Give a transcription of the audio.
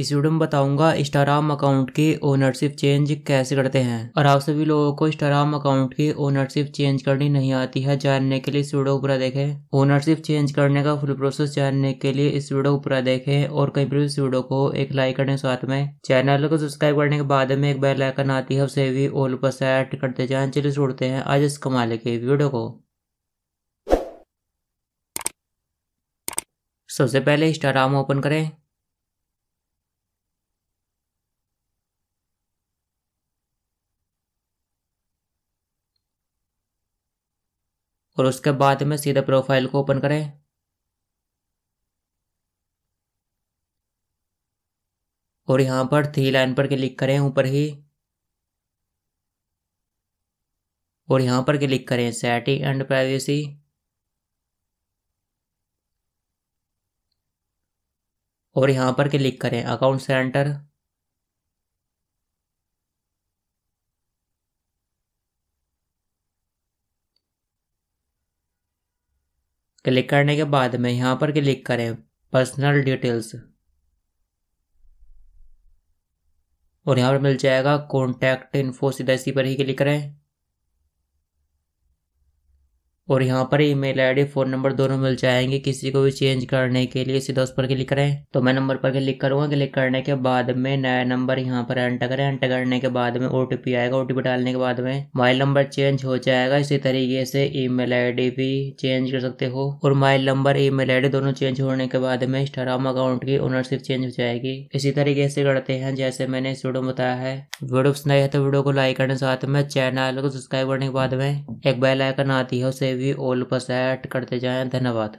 इस वीडियो में बताऊंगा इंस्टाग्राम अकाउंट के ओनरशिप चेंज कैसे करते हैं और आप सभी लोगों को इंस्टाग्राम अकाउंट के ओनरशिप चेंज करनी नहीं आती है जानने के लिए इस वीडियो को पूरा देखें ओनरशिप चेंज करने का फुल प्रोसेस जानने के लिए इस वीडियो को पूरा देखें और कहीं पर इस वीडियो को एक लाइक करने के साथ में चैनल को सब्सक्राइब करने के बाद में एक बेल आइकन आती है उसे भी ऑल पर सेट करते जाए चलिए छोड़ते हैं आज इस कमाल के वीडियो को सबसे पहले इंस्टाग्राम ओपन करें और उसके बाद में सीधे प्रोफाइल को ओपन करें और यहाँ पर थ्री लाइन पर क्लिक करें ऊपर ही और यहाँ पर क्लिक करें सेटिंग एंड प्राइवेसी और यहाँ पर क्लिक करें अकाउंट सेंटर क्लिक करने के बाद में यहाँ पर क्लिक करें पर्सनल डिटेल्स और यहाँ पर मिल जाएगा कॉन्टैक्ट इन्फो सीधा इसी पर ही क्लिक करें और यहाँ पर ईमेल आईडी फोन नंबर दोनों मिल जाएंगे किसी को भी चेंज करने के लिए सीधा उस पर क्लिक करें तो मैं नंबर पर क्लिक करूंगा क्लिक करने के बाद में नया नंबर यहाँ पर एंटर करें एंटर करने के बाद में ओ आएगा ओ डालने के बाद में मोबाइल नंबर चेंज हो जाएगा इसी तरीके से ई मेल भी चेंज कर सकते हो और मोबाइल नंबर ई मेल दोनों चेंज होने के बाद में इंस्टाग्राम अकाउंट की ओनरशिप चेंज हो जाएगी इसी तरीके से करते हैं जैसे मैंने इस वीडियो में बताया है वीडियो पसंद है तो वीडियो को लाइक करने साथ में चैनल को सब्सक्राइब करने के बाद में एक बेल आइकन आती है उसे भी ऑल पर सेट करते जाएं धन्यवाद